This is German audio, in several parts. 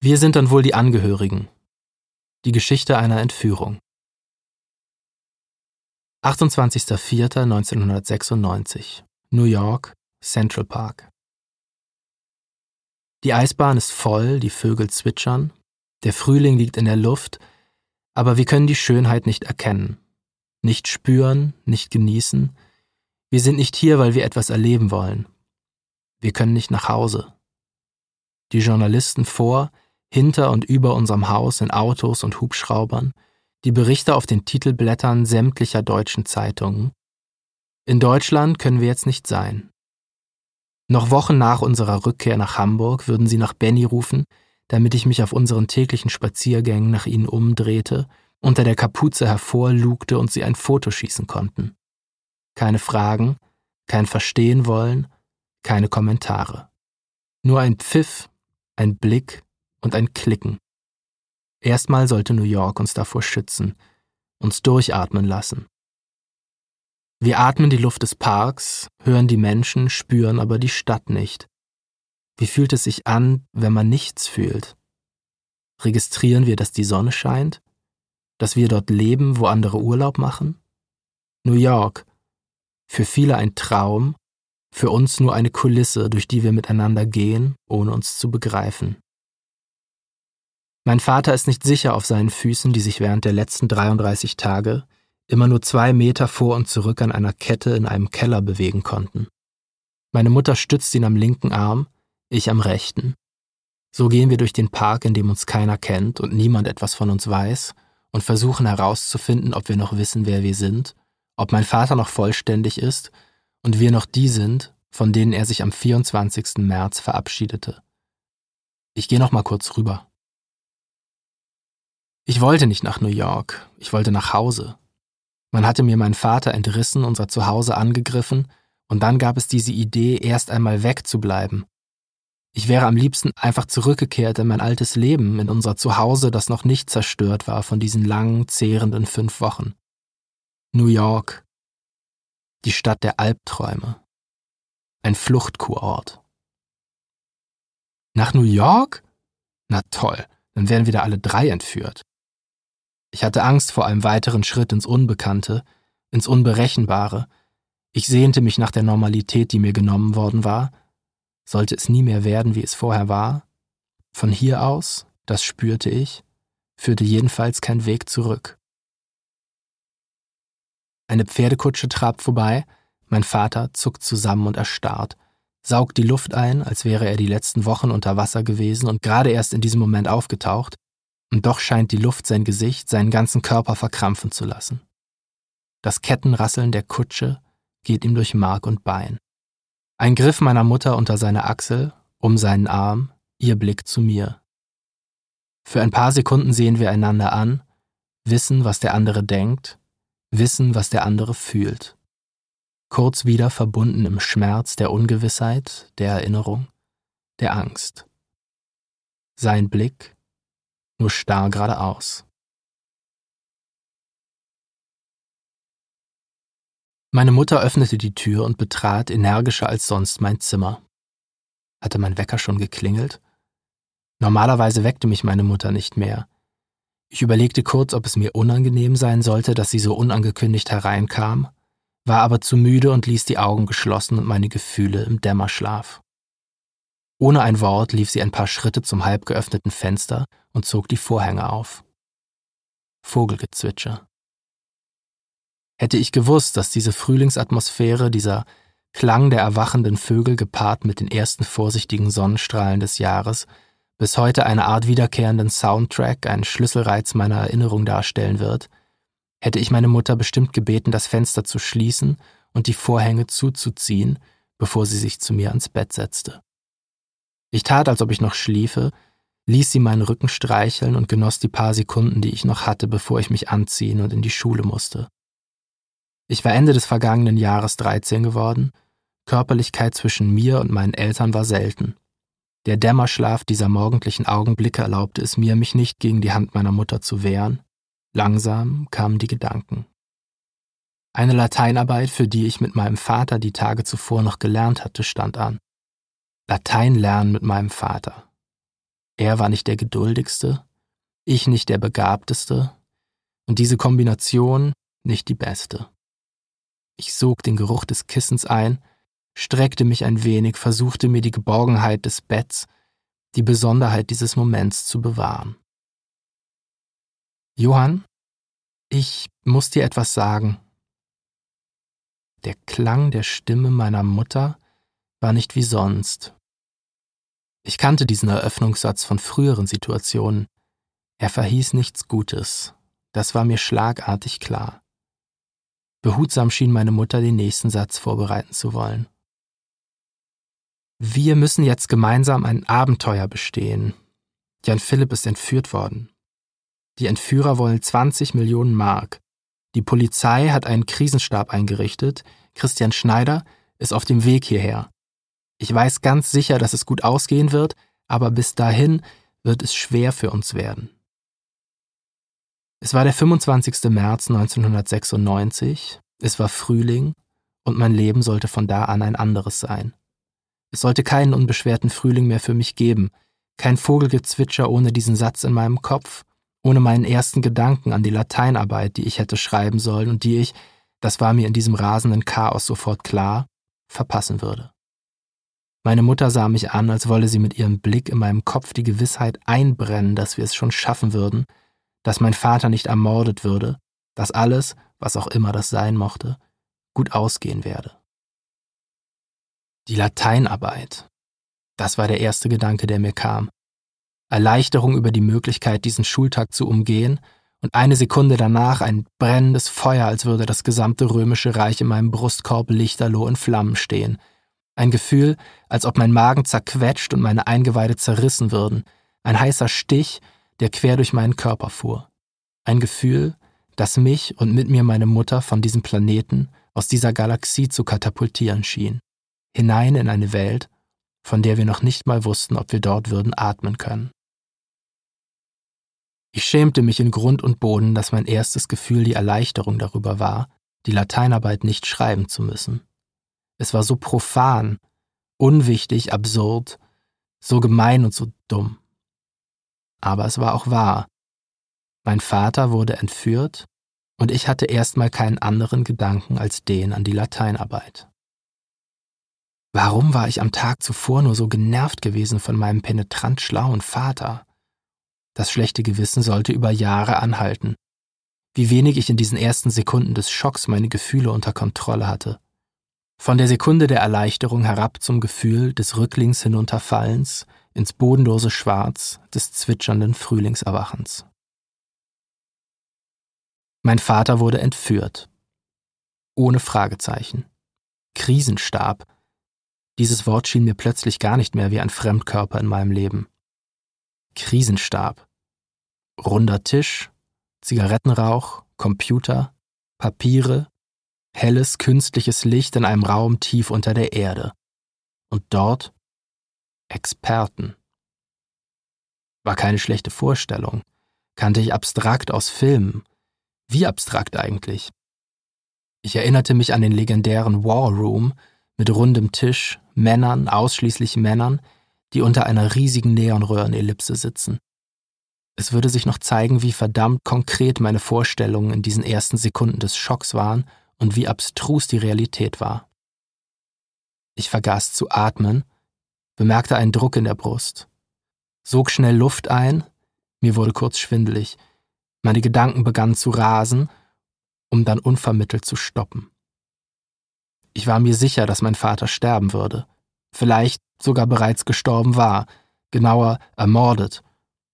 Wir sind dann wohl die Angehörigen. Die Geschichte einer Entführung. 28.04.1996 New York, Central Park. Die Eisbahn ist voll, die Vögel zwitschern, der Frühling liegt in der Luft, aber wir können die Schönheit nicht erkennen, nicht spüren, nicht genießen. Wir sind nicht hier, weil wir etwas erleben wollen. Wir können nicht nach Hause. Die Journalisten vor, hinter und über unserem Haus in Autos und Hubschraubern, die Berichte auf den Titelblättern sämtlicher deutschen Zeitungen. In Deutschland können wir jetzt nicht sein. Noch Wochen nach unserer Rückkehr nach Hamburg würden sie nach Benny rufen, damit ich mich auf unseren täglichen Spaziergängen nach ihnen umdrehte, unter der Kapuze hervorlugte und sie ein Foto schießen konnten. Keine Fragen, kein Verstehen wollen, keine Kommentare. Nur ein Pfiff, ein Blick, und ein Klicken. Erstmal sollte New York uns davor schützen, uns durchatmen lassen. Wir atmen die Luft des Parks, hören die Menschen, spüren aber die Stadt nicht. Wie fühlt es sich an, wenn man nichts fühlt? Registrieren wir, dass die Sonne scheint? Dass wir dort leben, wo andere Urlaub machen? New York. Für viele ein Traum, für uns nur eine Kulisse, durch die wir miteinander gehen, ohne uns zu begreifen. Mein Vater ist nicht sicher auf seinen Füßen, die sich während der letzten 33 Tage immer nur zwei Meter vor und zurück an einer Kette in einem Keller bewegen konnten. Meine Mutter stützt ihn am linken Arm, ich am rechten. So gehen wir durch den Park, in dem uns keiner kennt und niemand etwas von uns weiß, und versuchen herauszufinden, ob wir noch wissen, wer wir sind, ob mein Vater noch vollständig ist und wir noch die sind, von denen er sich am 24. März verabschiedete. Ich gehe noch mal kurz rüber. Ich wollte nicht nach New York, ich wollte nach Hause. Man hatte mir meinen Vater entrissen, unser Zuhause angegriffen, und dann gab es diese Idee, erst einmal wegzubleiben. Ich wäre am liebsten einfach zurückgekehrt in mein altes Leben, in unser Zuhause, das noch nicht zerstört war von diesen langen, zehrenden fünf Wochen. New York. Die Stadt der Albträume. Ein Fluchtkurort. Nach New York? Na toll, dann wären wir da alle drei entführt. Ich hatte Angst vor einem weiteren Schritt ins Unbekannte, ins Unberechenbare. Ich sehnte mich nach der Normalität, die mir genommen worden war. Sollte es nie mehr werden, wie es vorher war? Von hier aus, das spürte ich, führte jedenfalls kein Weg zurück. Eine Pferdekutsche trab vorbei, mein Vater zuckt zusammen und erstarrt, saugt die Luft ein, als wäre er die letzten Wochen unter Wasser gewesen und gerade erst in diesem Moment aufgetaucht, und doch scheint die Luft sein Gesicht, seinen ganzen Körper verkrampfen zu lassen. Das Kettenrasseln der Kutsche geht ihm durch Mark und Bein. Ein Griff meiner Mutter unter seine Achsel, um seinen Arm, ihr Blick zu mir. Für ein paar Sekunden sehen wir einander an, wissen, was der andere denkt, wissen, was der andere fühlt. Kurz wieder verbunden im Schmerz der Ungewissheit, der Erinnerung, der Angst. Sein Blick, nur starr geradeaus. Meine Mutter öffnete die Tür und betrat energischer als sonst mein Zimmer. Hatte mein Wecker schon geklingelt? Normalerweise weckte mich meine Mutter nicht mehr. Ich überlegte kurz, ob es mir unangenehm sein sollte, dass sie so unangekündigt hereinkam, war aber zu müde und ließ die Augen geschlossen und meine Gefühle im Dämmerschlaf. Ohne ein Wort lief sie ein paar Schritte zum halb geöffneten Fenster und zog die Vorhänge auf. Vogelgezwitscher. Hätte ich gewusst, dass diese Frühlingsatmosphäre, dieser Klang der erwachenden Vögel gepaart mit den ersten vorsichtigen Sonnenstrahlen des Jahres bis heute eine Art wiederkehrenden Soundtrack, einen Schlüsselreiz meiner Erinnerung darstellen wird, hätte ich meine Mutter bestimmt gebeten, das Fenster zu schließen und die Vorhänge zuzuziehen, bevor sie sich zu mir ans Bett setzte. Ich tat, als ob ich noch schliefe, ließ sie meinen Rücken streicheln und genoss die paar Sekunden, die ich noch hatte, bevor ich mich anziehen und in die Schule musste. Ich war Ende des vergangenen Jahres 13 geworden, Körperlichkeit zwischen mir und meinen Eltern war selten. Der Dämmerschlaf dieser morgendlichen Augenblicke erlaubte es mir, mich nicht gegen die Hand meiner Mutter zu wehren. Langsam kamen die Gedanken. Eine Lateinarbeit, für die ich mit meinem Vater die Tage zuvor noch gelernt hatte, stand an. Latein lernen mit meinem Vater. Er war nicht der geduldigste, ich nicht der begabteste und diese Kombination nicht die beste. Ich sog den Geruch des Kissens ein, streckte mich ein wenig, versuchte mir die Geborgenheit des Betts, die Besonderheit dieses Moments zu bewahren. Johann, ich muss dir etwas sagen. Der Klang der Stimme meiner Mutter war nicht wie sonst, ich kannte diesen Eröffnungssatz von früheren Situationen. Er verhieß nichts Gutes. Das war mir schlagartig klar. Behutsam schien meine Mutter den nächsten Satz vorbereiten zu wollen. Wir müssen jetzt gemeinsam ein Abenteuer bestehen. Jan Philipp ist entführt worden. Die Entführer wollen 20 Millionen Mark. Die Polizei hat einen Krisenstab eingerichtet. Christian Schneider ist auf dem Weg hierher. Ich weiß ganz sicher, dass es gut ausgehen wird, aber bis dahin wird es schwer für uns werden. Es war der 25. März 1996, es war Frühling und mein Leben sollte von da an ein anderes sein. Es sollte keinen unbeschwerten Frühling mehr für mich geben, kein Vogelgezwitscher ohne diesen Satz in meinem Kopf, ohne meinen ersten Gedanken an die Lateinarbeit, die ich hätte schreiben sollen und die ich, das war mir in diesem rasenden Chaos sofort klar, verpassen würde. Meine Mutter sah mich an, als wolle sie mit ihrem Blick in meinem Kopf die Gewissheit einbrennen, dass wir es schon schaffen würden, dass mein Vater nicht ermordet würde, dass alles, was auch immer das sein mochte, gut ausgehen werde. Die Lateinarbeit. Das war der erste Gedanke, der mir kam. Erleichterung über die Möglichkeit, diesen Schultag zu umgehen, und eine Sekunde danach ein brennendes Feuer, als würde das gesamte römische Reich in meinem Brustkorb lichterloh in Flammen stehen, ein Gefühl, als ob mein Magen zerquetscht und meine Eingeweide zerrissen würden. Ein heißer Stich, der quer durch meinen Körper fuhr. Ein Gefühl, das mich und mit mir meine Mutter von diesem Planeten, aus dieser Galaxie zu katapultieren schien. Hinein in eine Welt, von der wir noch nicht mal wussten, ob wir dort würden atmen können. Ich schämte mich in Grund und Boden, dass mein erstes Gefühl die Erleichterung darüber war, die Lateinarbeit nicht schreiben zu müssen. Es war so profan, unwichtig, absurd, so gemein und so dumm. Aber es war auch wahr. Mein Vater wurde entführt und ich hatte erstmal keinen anderen Gedanken als den an die Lateinarbeit. Warum war ich am Tag zuvor nur so genervt gewesen von meinem penetrant schlauen Vater? Das schlechte Gewissen sollte über Jahre anhalten. Wie wenig ich in diesen ersten Sekunden des Schocks meine Gefühle unter Kontrolle hatte. Von der Sekunde der Erleichterung herab zum Gefühl des rücklings hinunterfallens ins bodenlose Schwarz des zwitschernden Frühlingserwachens. Mein Vater wurde entführt. Ohne Fragezeichen. Krisenstab. Dieses Wort schien mir plötzlich gar nicht mehr wie ein Fremdkörper in meinem Leben. Krisenstab. Runder Tisch, Zigarettenrauch, Computer, Papiere, helles, künstliches Licht in einem Raum tief unter der Erde. Und dort Experten. War keine schlechte Vorstellung, kannte ich abstrakt aus Filmen. Wie abstrakt eigentlich? Ich erinnerte mich an den legendären War Room mit rundem Tisch, Männern, ausschließlich Männern, die unter einer riesigen Neonröhrenellipse sitzen. Es würde sich noch zeigen, wie verdammt konkret meine Vorstellungen in diesen ersten Sekunden des Schocks waren und wie abstrus die Realität war. Ich vergaß zu atmen, bemerkte einen Druck in der Brust, sog schnell Luft ein, mir wurde kurz schwindelig, meine Gedanken begannen zu rasen, um dann unvermittelt zu stoppen. Ich war mir sicher, dass mein Vater sterben würde, vielleicht sogar bereits gestorben war, genauer ermordet,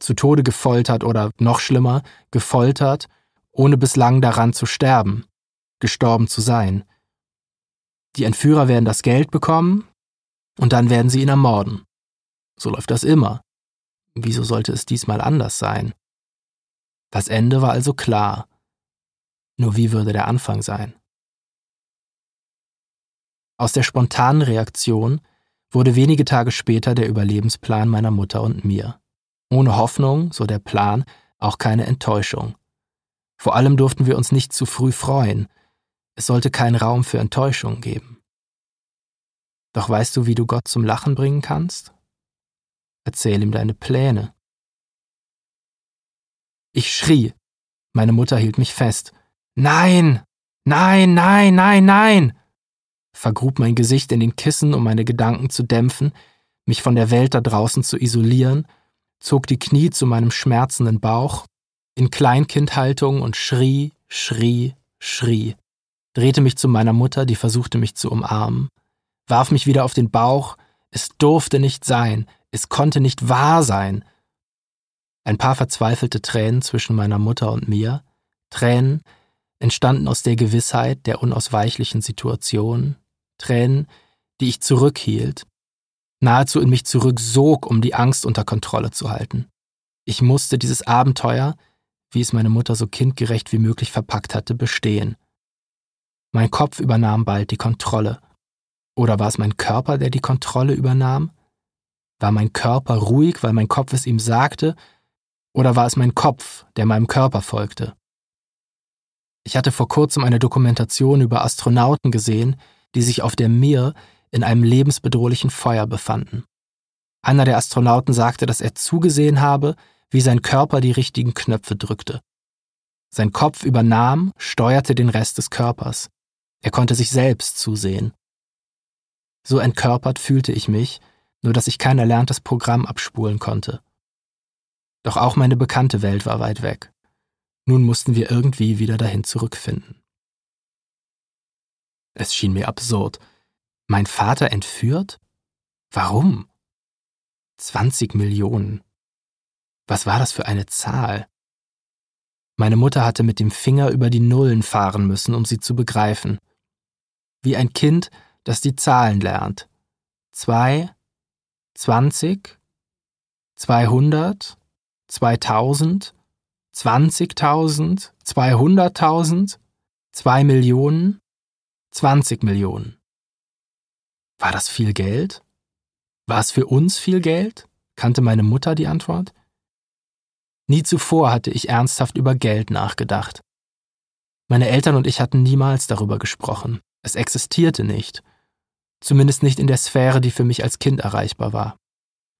zu Tode gefoltert oder noch schlimmer, gefoltert, ohne bislang daran zu sterben gestorben zu sein. Die Entführer werden das Geld bekommen und dann werden sie ihn ermorden. So läuft das immer. Wieso sollte es diesmal anders sein? Das Ende war also klar. Nur wie würde der Anfang sein? Aus der spontanen Reaktion wurde wenige Tage später der Überlebensplan meiner Mutter und mir. Ohne Hoffnung, so der Plan, auch keine Enttäuschung. Vor allem durften wir uns nicht zu früh freuen, es sollte keinen Raum für Enttäuschung geben. Doch weißt du, wie du Gott zum Lachen bringen kannst? Erzähl ihm deine Pläne. Ich schrie. Meine Mutter hielt mich fest. Nein! Nein, nein, nein, nein! Vergrub mein Gesicht in den Kissen, um meine Gedanken zu dämpfen, mich von der Welt da draußen zu isolieren, zog die Knie zu meinem schmerzenden Bauch, in Kleinkindhaltung und schrie, schrie, schrie drehte mich zu meiner Mutter, die versuchte mich zu umarmen, warf mich wieder auf den Bauch, es durfte nicht sein, es konnte nicht wahr sein. Ein paar verzweifelte Tränen zwischen meiner Mutter und mir, Tränen entstanden aus der Gewissheit der unausweichlichen Situation, Tränen, die ich zurückhielt, nahezu in mich zurücksog, um die Angst unter Kontrolle zu halten. Ich musste dieses Abenteuer, wie es meine Mutter so kindgerecht wie möglich verpackt hatte, bestehen. Mein Kopf übernahm bald die Kontrolle. Oder war es mein Körper, der die Kontrolle übernahm? War mein Körper ruhig, weil mein Kopf es ihm sagte? Oder war es mein Kopf, der meinem Körper folgte? Ich hatte vor kurzem eine Dokumentation über Astronauten gesehen, die sich auf der Mir in einem lebensbedrohlichen Feuer befanden. Einer der Astronauten sagte, dass er zugesehen habe, wie sein Körper die richtigen Knöpfe drückte. Sein Kopf übernahm, steuerte den Rest des Körpers. Er konnte sich selbst zusehen. So entkörpert fühlte ich mich, nur dass ich kein erlerntes Programm abspulen konnte. Doch auch meine bekannte Welt war weit weg. Nun mussten wir irgendwie wieder dahin zurückfinden. Es schien mir absurd. Mein Vater entführt? Warum? 20 Millionen. Was war das für eine Zahl? Meine Mutter hatte mit dem Finger über die Nullen fahren müssen, um sie zu begreifen wie ein Kind, das die Zahlen lernt. 2, 20, 200, 2000, 20.000, 200.000, 2 Millionen, 20 Millionen. War das viel Geld? War es für uns viel Geld? kannte meine Mutter die Antwort. Nie zuvor hatte ich ernsthaft über Geld nachgedacht. Meine Eltern und ich hatten niemals darüber gesprochen. Es existierte nicht. Zumindest nicht in der Sphäre, die für mich als Kind erreichbar war.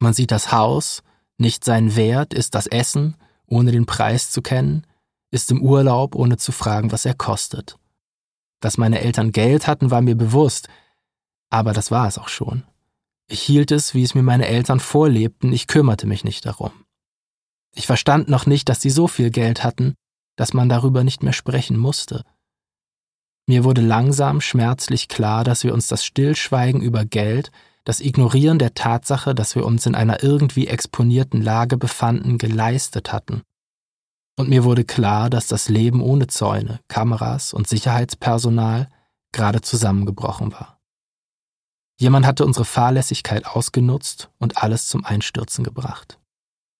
Man sieht das Haus, nicht seinen Wert ist das Essen, ohne den Preis zu kennen, ist im Urlaub, ohne zu fragen, was er kostet. Dass meine Eltern Geld hatten, war mir bewusst, aber das war es auch schon. Ich hielt es, wie es mir meine Eltern vorlebten, ich kümmerte mich nicht darum. Ich verstand noch nicht, dass sie so viel Geld hatten, dass man darüber nicht mehr sprechen musste. Mir wurde langsam schmerzlich klar, dass wir uns das Stillschweigen über Geld, das Ignorieren der Tatsache, dass wir uns in einer irgendwie exponierten Lage befanden, geleistet hatten. Und mir wurde klar, dass das Leben ohne Zäune, Kameras und Sicherheitspersonal gerade zusammengebrochen war. Jemand hatte unsere Fahrlässigkeit ausgenutzt und alles zum Einstürzen gebracht.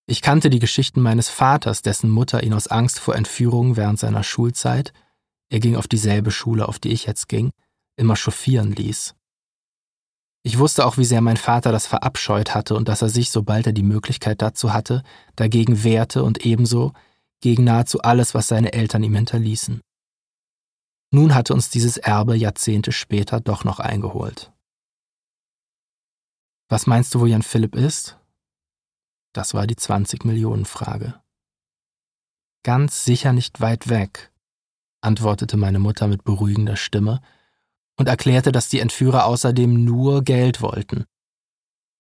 Ich kannte die Geschichten meines Vaters, dessen Mutter ihn aus Angst vor Entführung während seiner Schulzeit er ging auf dieselbe Schule, auf die ich jetzt ging, immer chauffieren ließ. Ich wusste auch, wie sehr mein Vater das verabscheut hatte und dass er sich, sobald er die Möglichkeit dazu hatte, dagegen wehrte und ebenso gegen nahezu alles, was seine Eltern ihm hinterließen. Nun hatte uns dieses Erbe Jahrzehnte später doch noch eingeholt. Was meinst du, wo Jan Philipp ist? Das war die 20 Millionen Frage. Ganz sicher nicht weit weg, antwortete meine Mutter mit beruhigender Stimme und erklärte, dass die Entführer außerdem nur Geld wollten.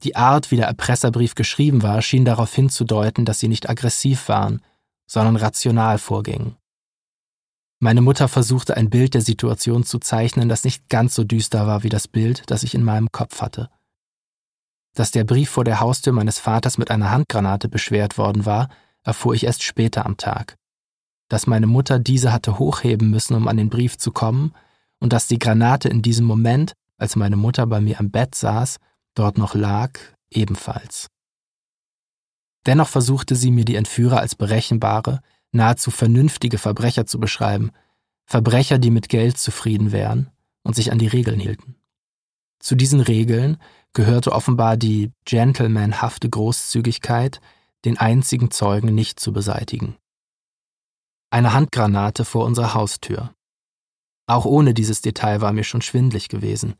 Die Art, wie der Erpresserbrief geschrieben war, schien darauf hinzudeuten, dass sie nicht aggressiv waren, sondern rational vorgingen. Meine Mutter versuchte ein Bild der Situation zu zeichnen, das nicht ganz so düster war wie das Bild, das ich in meinem Kopf hatte. Dass der Brief vor der Haustür meines Vaters mit einer Handgranate beschwert worden war, erfuhr ich erst später am Tag dass meine Mutter diese hatte hochheben müssen, um an den Brief zu kommen, und dass die Granate in diesem Moment, als meine Mutter bei mir am Bett saß, dort noch lag, ebenfalls. Dennoch versuchte sie mir die Entführer als berechenbare, nahezu vernünftige Verbrecher zu beschreiben, Verbrecher, die mit Geld zufrieden wären und sich an die Regeln hielten. Zu diesen Regeln gehörte offenbar die gentlemanhafte Großzügigkeit, den einzigen Zeugen nicht zu beseitigen eine Handgranate vor unserer Haustür. Auch ohne dieses Detail war mir schon schwindlig gewesen.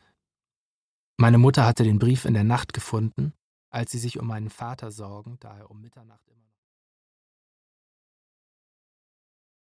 Meine Mutter hatte den Brief in der Nacht gefunden, als sie sich um meinen Vater sorgen, da er um Mitternacht immer